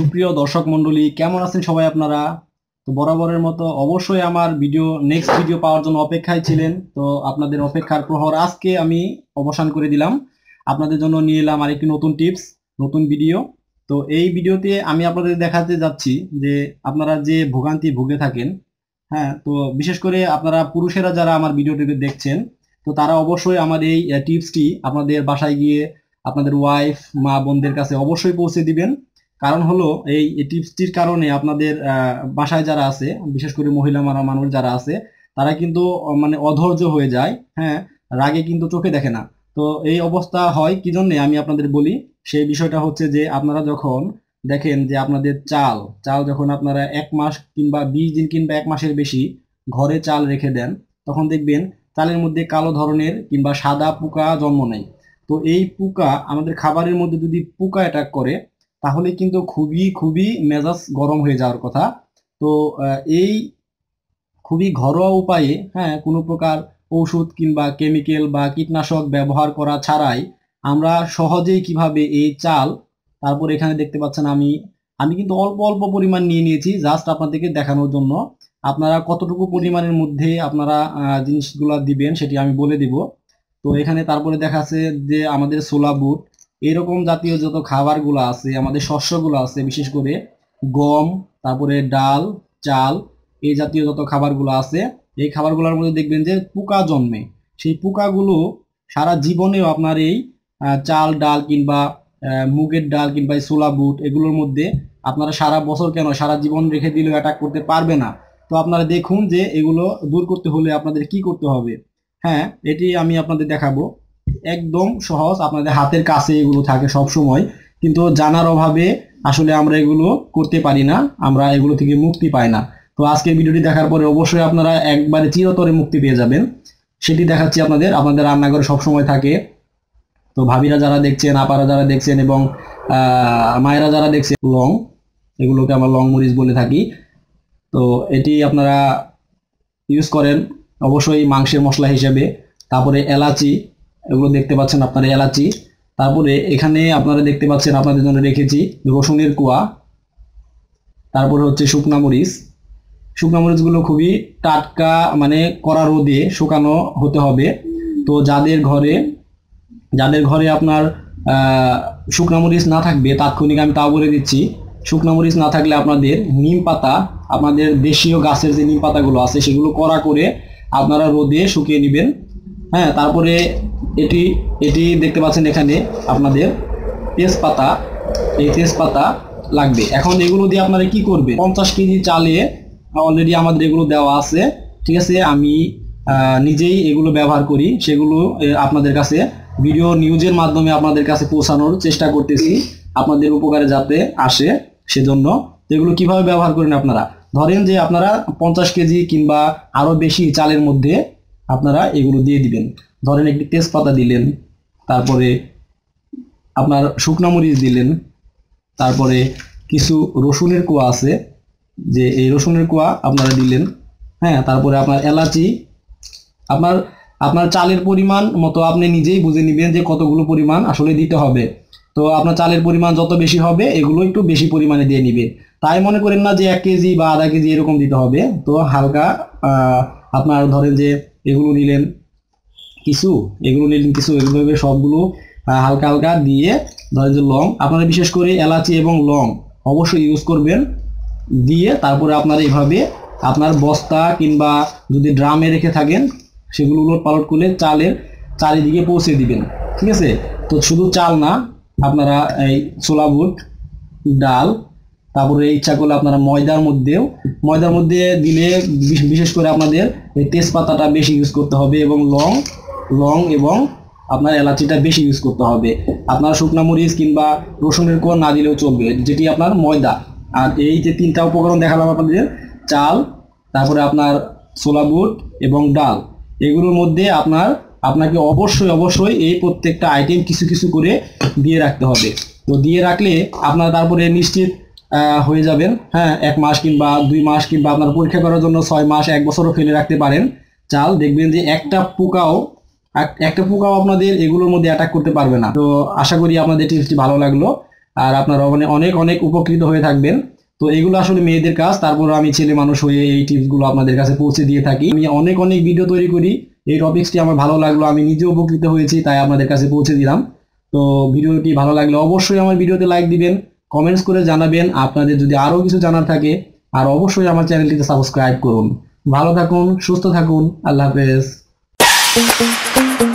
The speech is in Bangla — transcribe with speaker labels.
Speaker 1: সুপ্রিয় দর্শক মন্ডলী কেমন আছেন সবাই আপনারা তো বরাবরের মতো অবশ্যই আমার ভিডিও নেক্সট ভিডিও পাওয়ার জন্য অপেক্ষায় ছিলেন তো আপনাদের অপেক্ষার প্রহর আজকে আমি অবসান করে দিলাম আপনাদের জন্য নিয়ে এলাম আরেকটি নতুন টিপস নতুন ভিডিও তো এই ভিডিওতে আমি আপনাদের দেখাতে যাচ্ছি যে আপনারা যে ভোগান্তি ভুগে থাকেন হ্যাঁ তো বিশেষ করে আপনারা পুরুষেরা যারা আমার ভিডিওটিকে দেখছেন তো তারা অবশ্যই আমার এই টিপসটি আপনাদের বাসায় গিয়ে আপনাদের ওয়াইফ মা বোনদের কাছে অবশ্যই পৌঁছে দিবেন কারণ হলো এই টিপসটির কারণে আপনাদের বাসায় যারা আছে বিশেষ করে মহিলা মারা মানুষ যারা আছে তারা কিন্তু মানে অধৈর্য হয়ে যায় হ্যাঁ রাগে কিন্তু চোখে দেখে না তো এই অবস্থা হয় কি জন্যে আমি আপনাদের বলি সেই বিষয়টা হচ্ছে যে আপনারা যখন দেখেন যে আপনাদের চাল চাল যখন আপনারা এক মাস কিংবা বিশ দিন কিংবা এক মাসের বেশি ঘরে চাল রেখে দেন তখন দেখবেন চালের মধ্যে কালো ধরনের কিংবা সাদা পোকা জন্ম নেয় তো এই পোকা আমাদের খাবারের মধ্যে যদি পোকা অ্যাটাক করে তাহলে কিন্তু খুবই খুবই মেজাজ গরম হয়ে যাওয়ার কথা তো এই খুবই ঘরোয়া উপায়ে হ্যাঁ কোনো প্রকার ঔষধ কিংবা কেমিক্যাল বা কীটনাশক ব্যবহার করা ছাড়াই আমরা সহজেই কিভাবে এই চাল তারপর এখানে দেখতে পাচ্ছেন আমি আমি কিন্তু অল্প অল্প পরিমাণ নিয়ে নিয়েছি জাস্ট আপনাদেরকে দেখানোর জন্য আপনারা কতটুকু পরিমাণের মধ্যে আপনারা জিনিসগুলো দিবেন সেটি আমি বলে দিব তো এখানে তারপরে দেখা যে আমাদের সোলা বুট এরকম জাতীয় যত খাবারগুলো আছে আমাদের শস্যগুলো আছে বিশেষ করে গম তারপরে ডাল চাল এই জাতীয় যত খাবারগুলো আছে এই খাবারগুলোর মধ্যে দেখবেন যে পোকা জন্মে সেই পোকাগুলো সারা জীবনেও আপনার এই চাল ডাল কিংবা মুগের ডাল কিংবা সোলা বুট এগুলোর মধ্যে আপনারা সারা বছর কেন সারা জীবন রেখে দিলেও অ্যাটাক করতে পারবে না তো আপনারা দেখুন যে এগুলো দূর করতে হলে আপনাদের কি করতে হবে হ্যাঁ এটি আমি আপনাদের দেখাবো একদম সহজ আপনাদের হাতের কাছে এগুলো থাকে সব সময় কিন্তু জানার অভাবে আসলে আমরা এগুলো করতে পারি না আমরা এগুলো থেকে মুক্তি পাই না তো আজকে ভিডিওটি দেখার পরে অবশ্যই আপনারা একবারে চিরতরে মুক্তি পেয়ে যাবেন সেটি দেখাচ্ছি আপনাদের আপনাদের রান্নাঘরে সবসময় থাকে তো ভাবিরা যারা দেখছেন আপারা যারা দেখছেন এবং মায়েরা যারা দেখছেন লং এগুলোকে আমরা লং মরিচ বলে থাকি তো এটি আপনারা ইউজ করেন অবশ্যই মাংসের মশলা হিসেবে তারপরে এলাচি এগুলো দেখতে পাচ্ছেন আপনারা এলাচি তারপরে এখানে আপনারা দেখতে পাচ্ছেন আপনাদের জন্য রেখেছি রসুনের কুয়া তারপরে হচ্ছে শুকনা মরিচ শুকনা মরিচগুলো খুবই টাটকা মানে কড়া রোদে শুকানো হতে হবে তো যাদের ঘরে যাদের ঘরে আপনার শুকনা মরিচ না থাকবে তাৎক্ষণিক আমি তাও বলে দিচ্ছি শুকনা মরিচ না থাকলে আপনাদের নিম পাতা আপনাদের দেশীয় গাছের যে নিম পাতাগুলো আছে সেগুলো কড়া করে আপনারা রোদে শুকিয়ে নেবেন হ্যাঁ তারপরে এটি এটি দেখতে পাচ্ছেন এখানে আপনাদের তেজপাতা এই তেজপাতা লাগবে এখন এগুলো দিয়ে আপনারা কি করবে পঞ্চাশ কেজি চালে অলরেডি আমাদের এগুলো দেওয়া আছে ঠিক আছে আমি নিজেই এগুলো ব্যবহার করি সেগুলো আপনাদের কাছে ভিডিও নিউজের মাধ্যমে আপনাদের কাছে পৌঁছানোর চেষ্টা করতেছি আপনাদের উপকারে যাতে আসে সেজন্য এগুলো কিভাবে ব্যবহার করেন আপনারা ধরেন যে আপনারা পঞ্চাশ কেজি কিংবা আরও বেশি চালের মধ্যে আপনারা এগুলো দিয়ে দিবেন ধরেন একটি তেজপাতা দিলেন তারপরে আপনার মরিচ দিলেন তারপরে কিছু রসুনের কুয়া আছে যে এই রসুনের কুয়া আপনারা দিলেন হ্যাঁ তারপরে আপনার এলাচি আপনার আপনার চালের পরিমাণ মতো আপনি নিজেই বুঝে নেবেন যে কতগুলো পরিমাণ আসলে দিতে হবে তো আপনার চালের পরিমাণ যত বেশি হবে এগুলো একটু বেশি পরিমাণে দিয়ে নিবে তাই মনে করেন না যে এক কেজি বা আধা কেজি এরকম দিতে হবে তো হালকা আপনার ধরেন যে এগুলো নিলেন কিছু এগুলো নিলেন কিছু এগুলো সবগুলো হালকা হালকা দিয়ে ধরেন যে লং আপনারা বিশেষ করে এলাচি এবং লং অবশ্যই ইউজ করবেন দিয়ে তারপরে আপনারা এইভাবে আপনার বস্তা কিংবা যদি ড্রামে রেখে থাকেন সেগুলো পালট করে চালের চারিদিকে পৌঁছে দিবেন ঠিক আছে তো শুধু চাল না আপনারা এই ছোলা বুট ডাল তারপরে ইচ্ছা করলে আপনারা ময়দার মধ্যেও ময়দার মধ্যে দিলে বিশেষ করে আপনাদের এই তেজপাতাটা বেশি ইউজ করতে হবে এবং লং লং এবং আপনার এলাচিটা বেশি ইউজ করতে হবে আপনার শুকনা মরিচ কিংবা রসুনের কোয়া না দিলেও চলবে যেটি আপনার ময়দা আর এই যে তিনটা উপকরণ দেখালাম আপনাদের চাল তারপরে আপনার ছোলা বুট এবং ডাল এগুলোর মধ্যে আপনার আপনাকে অবশ্যই অবশ্যই এই প্রত্যেকটা আইটেম কিছু কিছু করে দিয়ে রাখতে হবে তো দিয়ে রাখলে আপনার তারপরে নিশ্চিত হয়ে যাবেন হ্যাঁ এক মাস কিংবা দুই মাস কিংবা আপনার পরীক্ষা করার জন্য ছয় মাস এক বছরও ফেলে রাখতে পারেন চাল দেখবেন যে একটা পোকাও একটা পোকাও আপনাদের এগুলোর মধ্যে অ্যাটাক করতে পারবে না তো আশা করি আপনাদের টিপসটি ভালো লাগলো আর আপনারা মানে অনেক অনেক উপকৃত হয়ে থাকবেন তো এগুলো আসলে মেয়েদের কাজ তারপর আমি ছেলে মানুষ হয়ে এই টিপসগুলো আপনাদের কাছে পৌঁছে দিয়ে থাকি আমি অনেক অনেক ভিডিও তৈরি করি এই টপিক্সটি আমার ভালো লাগলো আমি নিজে উপকৃত হয়েছি তাই আপনাদের কাছে পৌঁছে দিলাম তো ভিডিওটি ভালো লাগলে অবশ্যই আমার ভিডিওতে লাইক দিবেন কমেন্টস করে জানাবেন আপনাদের যদি আরও কিছু জানার থাকে আর অবশ্যই আমার চ্যানেলটিকে সাবস্ক্রাইব করুন ভালো থাকুন সুস্থ থাকুন আল্লাহ হাফেজ